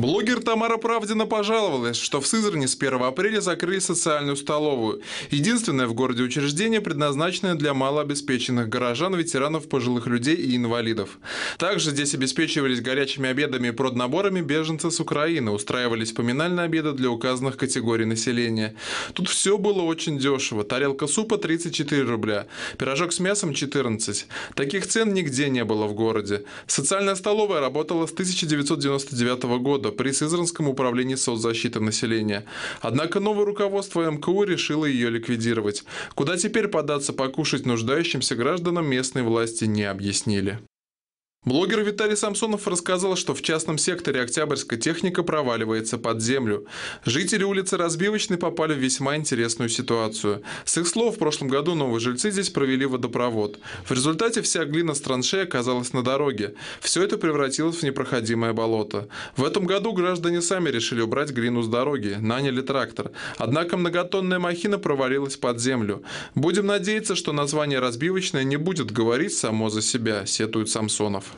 Блогер Тамара Правдина пожаловалась, что в Сызрани с 1 апреля закрыли социальную столовую. Единственное в городе учреждение, предназначенное для малообеспеченных горожан, ветеранов, пожилых людей и инвалидов. Также здесь обеспечивались горячими обедами и проднаборами беженцы с Украины, устраивались поминальные обеды для указанных категорий населения. Тут все было очень дешево. Тарелка супа 34 рубля, пирожок с мясом 14. Таких цен нигде не было в городе. Социальная столовая работала с 1999 года года при Сызранском управлении соцзащиты населения. Однако новое руководство МКУ решило ее ликвидировать. Куда теперь податься покушать нуждающимся гражданам местные власти не объяснили. Блогер Виталий Самсонов рассказал, что в частном секторе Октябрьская техника проваливается под землю. Жители улицы Разбивочной попали в весьма интересную ситуацию. С их слов, в прошлом году новые жильцы здесь провели водопровод. В результате вся глина с траншеи оказалась на дороге. Все это превратилось в непроходимое болото. В этом году граждане сами решили убрать глину с дороги, наняли трактор. Однако многотонная махина провалилась под землю. Будем надеяться, что название «Разбивочная» не будет говорить само за себя, сетует Самсонов.